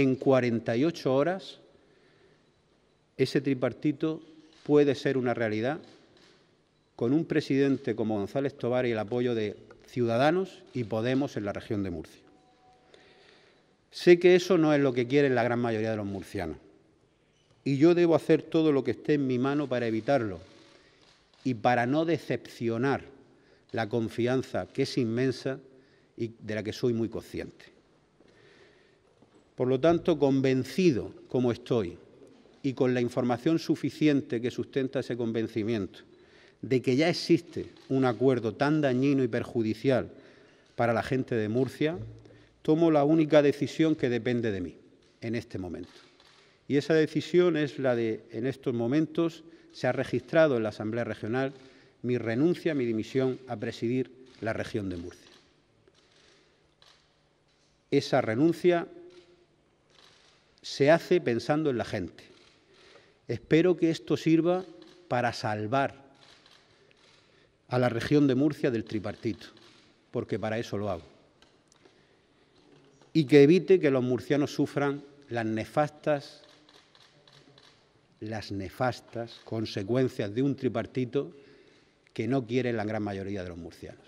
en 48 horas, ese tripartito puede ser una realidad con un presidente como González Tobar y el apoyo de Ciudadanos y Podemos en la región de Murcia. Sé que eso no es lo que quieren la gran mayoría de los murcianos y yo debo hacer todo lo que esté en mi mano para evitarlo y para no decepcionar la confianza que es inmensa y de la que soy muy consciente. Por lo tanto, convencido como estoy y con la información suficiente que sustenta ese convencimiento de que ya existe un acuerdo tan dañino y perjudicial para la gente de Murcia, tomo la única decisión que depende de mí en este momento. Y esa decisión es la de, en estos momentos, se ha registrado en la Asamblea Regional mi renuncia, mi dimisión a presidir la región de Murcia. Esa renuncia se hace pensando en la gente. Espero que esto sirva para salvar a la región de Murcia del tripartito, porque para eso lo hago. Y que evite que los murcianos sufran las nefastas las nefastas consecuencias de un tripartito que no quiere la gran mayoría de los murcianos.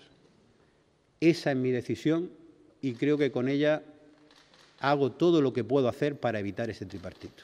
Esa es mi decisión y creo que con ella hago todo lo que puedo hacer para evitar ese tripartito.